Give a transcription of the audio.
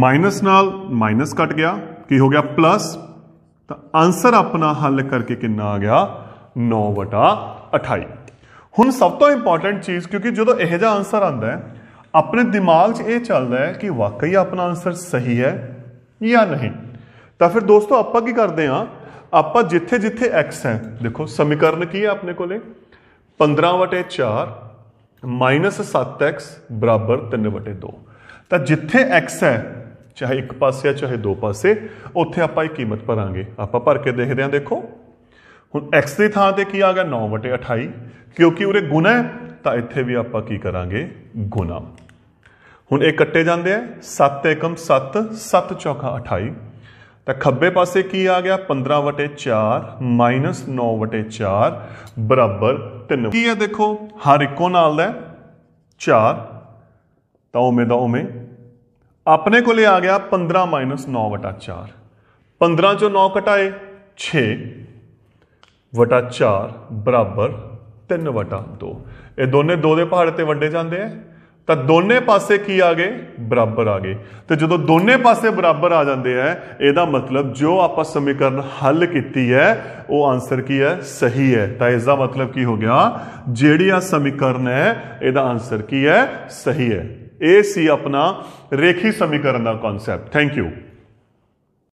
minus न minus cut गया कि हो गया प्लस तो आंसर अपना हल करके कि आ गया नौ वटा अठाई हूँ सब तो इंपॉर्टेंट चीज़ क्योंकि जो तो यह आंसर आता है अपने दिमाग ये चल रहा है कि वाकई अपना आंसर सही है या नहीं तो फिर दोस्तों आप करते हैं आप जिथे जिथे एक्स है देखो समीकरण की है अपने को पंद्रह वटे चार माइनस सत्त एक्स बराबर तीन वटे दो तो जिथे एक्स है ਚਾਹੇ ਇੱਕ ਪਾਸੇ ਆ ਚਾਹੇ ਦੋ ਪਾਸੇ ਉੱਥੇ ਆਪਾਂ ਇਹ ਕੀਮਤ ਭਰਾਂਗੇ ਆਪਾਂ ਭਰ ਕੇ ਦੇਖਦੇ ਹਾਂ ਦੇਖੋ ਹੁਣ x ਦੀ ਥਾਂ ਤੇ ਕੀ ਆ ਗਿਆ 9 28 ਕਿਉਂਕਿ ਉਰੇ ਗੁਣਾ ਹੈ ਤਾਂ ਇੱਥੇ ਵੀ ਆਪਾਂ ਕੀ ਕਰਾਂਗੇ ਗੁਣਾ ਹੁਣ ਇਹ ਕੱਟੇ ਜਾਂਦੇ ਆ 7 1 7 7 4 28 ਤਾਂ ਖੱਬੇ ਪਾਸੇ ਕੀ ਆ ਗਿਆ 15 ਵਟੇ 4 9 ਵਟੇ 4 ਬਰਾਬਰ 3 ਕੀ ਹੈ ਦੇਖੋ ਹਰ ਇੱਕੋ ਨਾਲ ਦਾ 4 ਤਾਂ ਉਵੇਂ ਉਹ ਮੇ ਆਪਣੇ ਕੋਲੇ ਆ ਗਿਆ 15 9 4 15 ਚੋਂ 9 ਘਟਾਏ 6 ਵਟਾ 4 ਬਰਾਬਰ 3 2 ਇਹ ਦੋਨੇ 2 ਦੇ ਪਹਾੜ ਤੇ ਵੰਡੇ ਜਾਂਦੇ ਆ ਤਾਂ ਦੋਨੇ ਪਾਸੇ ਕੀ ਆ ਗਏ ਬਰਾਬਰ ਆ ਗਏ ਤੇ ਜਦੋਂ ਦੋਨੇ ਪਾਸੇ ਬਰਾਬਰ ਆ ਜਾਂਦੇ ਆ ਇਹਦਾ ਮਤਲਬ ਜੋ ਆਪਾਂ ਸਮੀਕਰਨ ਹੱਲ ਕੀਤੀ ਹੈ ਉਹ ਆਨਸਰ ਕੀ ਹੈ ਸਹੀ ਹੈ ਤਾਂ ਇਸ ਦਾ ਮਤਲਬ ਕੀ ਹੋ ਗਿਆ ਜਿਹੜੀ ਆ ਸਮੀਕਰਨ ਹੈ ਇਹਦਾ ਆਨਸਰ ਕੀ ਹੈ ਸਹੀ ਹੈ ਇਹ ਸੀ ਆਪਣਾ ਰੇਖੀ ਸਮੀਕਰਨ ਦਾ ਕਨਸੈਪਟ ਥੈਂਕ ਯੂ